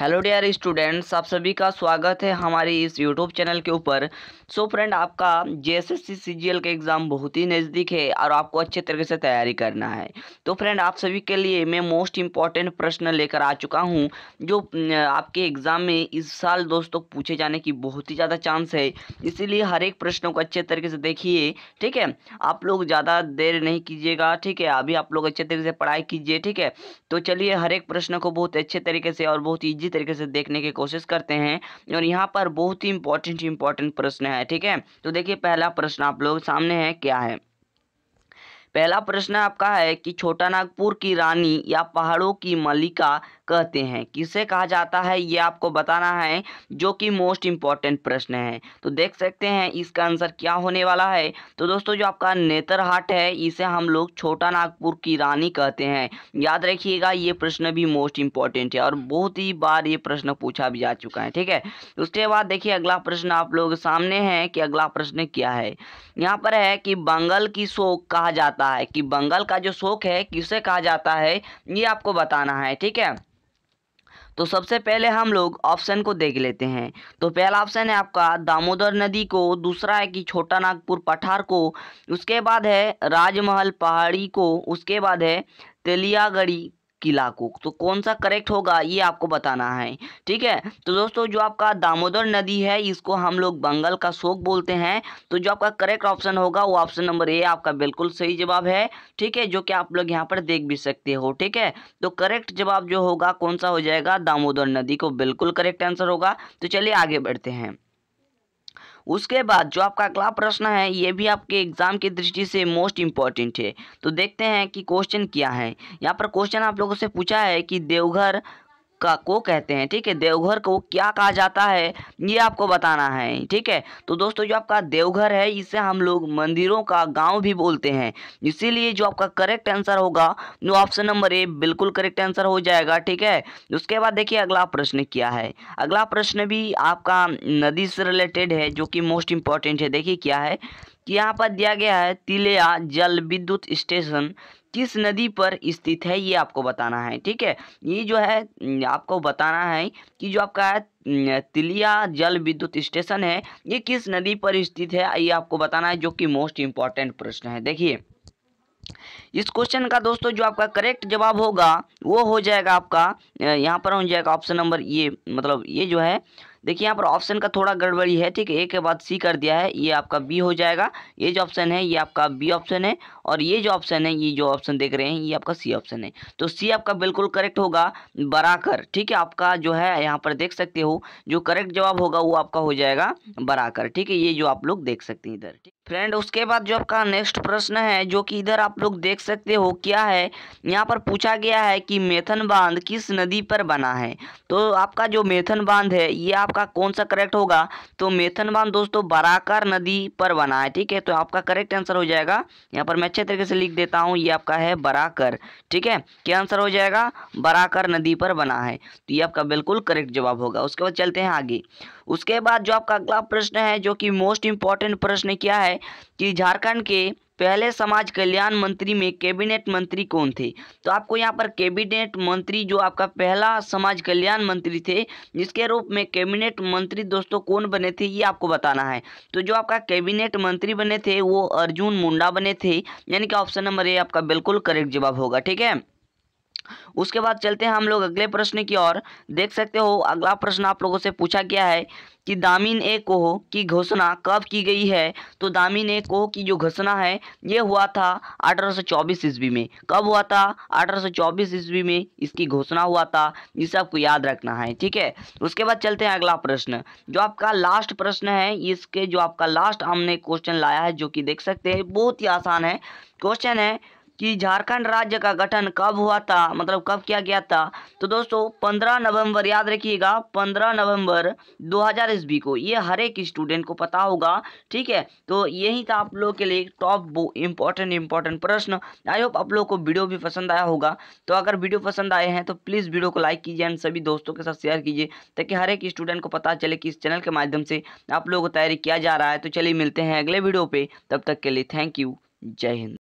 hello dear students आप सभी का स्वागत है हमारी इस यूट्यूब चैनल के ऊपर सो फ्रेंड आपका जेएसएससी सीजीएल का एग्ज़ाम बहुत ही नज़दीक है और आपको अच्छे तरीके से तैयारी करना है तो फ्रेंड आप सभी के लिए मैं मोस्ट इम्पॉर्टेंट प्रश्न लेकर आ चुका हूं जो आपके एग्ज़ाम में इस साल दोस्तों पूछे जाने की बहुत ही ज़्यादा चांस है इसीलिए हर एक प्रश्न को अच्छे तरीके से देखिए ठीक है आप लोग ज़्यादा देर नहीं कीजिएगा ठीक है अभी आप लोग अच्छे तरीके से पढ़ाई कीजिए ठीक है तो चलिए हर एक प्रश्न को बहुत अच्छे तरीके से और बहुत ईजी इजी तरीके से देखने की कोशिश करते हैं और यहाँ पर बहुत ही इंपॉर्टेंट इंपॉर्टेंट प्रश्न है ठीक है तो देखिए पहला प्रश्न आप लोग सामने है क्या है पहला प्रश्न आपका है कि छोटा नागपुर की रानी या पहाड़ों की मलिका कहते हैं किसे कहा जाता है ये आपको बताना है जो कि मोस्ट इम्पॉर्टेंट प्रश्न है तो देख सकते हैं इसका आंसर क्या होने वाला है तो दोस्तों जो आपका नेतरहाट है इसे हम लोग छोटा नागपुर की रानी कहते हैं याद रखिएगा ये प्रश्न भी मोस्ट इम्पॉर्टेंट है और बहुत ही बार ये प्रश्न पूछा भी जा चुका है ठीक है उसके बाद देखिए अगला प्रश्न आप लोग सामने है कि अगला प्रश्न क्या है यहाँ पर है कि बंगल की शोक कहा जाता जाता है कि बंगाल का जो शोक है किसे कहा जाता है ये आपको बताना है ठीक है तो सबसे पहले हम लोग ऑप्शन को देख लेते हैं तो पहला ऑप्शन है आपका दामोदर नदी को दूसरा है कि छोटा नागपुर पठार को उसके बाद है राजमहल पहाड़ी को उसके बाद है तेलियागढ़ी किला कुक तो कौन सा करेक्ट होगा ये आपको बताना है ठीक है तो दोस्तों जो आपका दामोदर नदी है इसको हम लोग बंगाल का शोक बोलते हैं तो जो आपका करेक्ट ऑप्शन होगा वो ऑप्शन नंबर ए आपका बिल्कुल सही जवाब है ठीक है जो कि आप लोग यहाँ पर देख भी सकते हो ठीक है तो करेक्ट जवाब जो होगा कौन सा हो जाएगा दामोदर नदी को बिल्कुल करेक्ट आंसर होगा तो चलिए आगे बढ़ते हैं उसके बाद जो आपका अगला प्रश्न है ये भी आपके एग्जाम की दृष्टि से मोस्ट इम्पॉर्टेंट है तो देखते हैं कि क्वेश्चन क्या है यहाँ पर क्वेश्चन आप लोगों से पूछा है कि देवघर का को कहते हैं ठीक है देवघर को क्या कहा जाता है ये आपको बताना है ठीक है तो दोस्तों जो आपका देवघर है इसे हम लोग मंदिरों का गांव भी बोलते हैं इसीलिए जो आपका करेक्ट आंसर होगा वो ऑप्शन नंबर ए बिल्कुल करेक्ट आंसर हो जाएगा ठीक है उसके बाद देखिए अगला प्रश्न क्या है अगला प्रश्न भी आपका नदी से रिलेटेड है जो कि मोस्ट इंपॉर्टेंट है देखिए क्या है कि यहाँ पर दिया गया है तिलेया जल विद्युत स्टेशन किस नदी पर स्थित है ये आपको बताना है ठीक है ये जो है आपको बताना है कि जो आपका तिलिया जल विद्युत स्टेशन है ये किस नदी पर स्थित है ये आपको बताना है जो कि मोस्ट इम्पॉर्टेंट प्रश्न है देखिए इस क्वेश्चन का दोस्तों जो आपका करेक्ट जवाब होगा वो हो जाएगा आपका यहाँ पर हो जाएगा ऑप्शन नंबर ये मतलब ये जो है देखिए यहाँ पर ऑप्शन का थोड़ा गड़बड़ी है ठीक है ए के बाद सी कर दिया है ये आपका बी हो जाएगा ये जो ऑप्शन है ये आपका बी ऑप्शन है और ये जो ऑप्शन है ये जो ऑप्शन देख रहे हैं ये आपका सी ऑप्शन है तो सी आपका बिल्कुल करेक्ट होगा बराकर ठीक है आपका जो है यहाँ पर देख सकते हो जो करेक्ट जवाब होगा वो आपका हो जाएगा बराकर ठीक है ये जो आप लोग देख सकते हैं इधर फ्रेंड उसके बाद जो आपका नेक्स्ट प्रश्न है जो कि इधर आप लोग देख सकते हो क्या है यहाँ पर पूछा गया है कि मेथन बांध किस नदी पर बना है तो आपका जो मेथन बांध है ये आपका आपका कौन सा करेक्ट होगा तो मेथन बांध दोस्तों बराकर नदी पर बना है ठीक है तो आपका करेक्ट आंसर हो जाएगा यहाँ पर मैं अच्छे तरीके से लिख देता हूँ ये आपका है बराकर ठीक है क्या आंसर हो जाएगा बराकर नदी पर बना है तो ये आपका बिल्कुल करेक्ट जवाब होगा उसके बाद चलते हैं आगे उसके बाद जो आपका अगला प्रश्न है जो कि मोस्ट इंपॉर्टेंट प्रश्न क्या है कि झारखंड के पहले समाज कल्याण मंत्री में कैबिनेट मंत्री कौन थे तो आपको यहाँ पर कैबिनेट मंत्री जो आपका पहला समाज कल्याण मंत्री थे जिसके रूप में कैबिनेट मंत्री दोस्तों कौन बने थे ये आपको बताना है तो जो आपका कैबिनेट मंत्री बने थे वो अर्जुन मुंडा बने थे यानी कि ऑप्शन नंबर ए आपका बिल्कुल करेक्ट जवाब होगा ठीक है उसके बाद चलते हैं हम लोग अगले प्रश्न की ओर देख सकते हो अगला प्रश्न आप लोगों से पूछा गया है कि दामिन ए कोह की घोषणा कब की गई है तो दामिन ए कोह की जो घोषणा है ये हुआ था 1824 ईस्वी में कब हुआ था 1824 ईस्वी में इसकी घोषणा हुआ था इसे आपको याद रखना है ठीक है उसके बाद चलते हैं अगला प्रश्न जो आपका लास्ट प्रश्न है इसके जो आपका लास्ट हमने क्वेश्चन लाया है जो कि देख सकते हैं बहुत ही आसान है क्वेश्चन है कि झारखंड राज्य का गठन कब हुआ था मतलब कब किया गया था तो दोस्तों 15 नवंबर याद रखिएगा 15 नवंबर 2000 ईस्वी को ये हर एक स्टूडेंट को पता होगा ठीक है तो यही था आप लोगों के लिए टॉप इम्पोर्टेंट इम्पोर्टेंट प्रश्न आई होप आप लोगों को वीडियो भी पसंद आया होगा तो अगर वीडियो पसंद आए हैं तो प्लीज़ वीडियो को लाइक कीजिए एंड सभी दोस्तों के साथ शेयर कीजिए ताकि हर एक स्टूडेंट को पता चले कि इस चैनल के माध्यम से आप लोगों को तैयारी किया जा रहा है तो चलिए मिलते हैं अगले वीडियो पर तब तक के लिए थैंक यू जय हिंद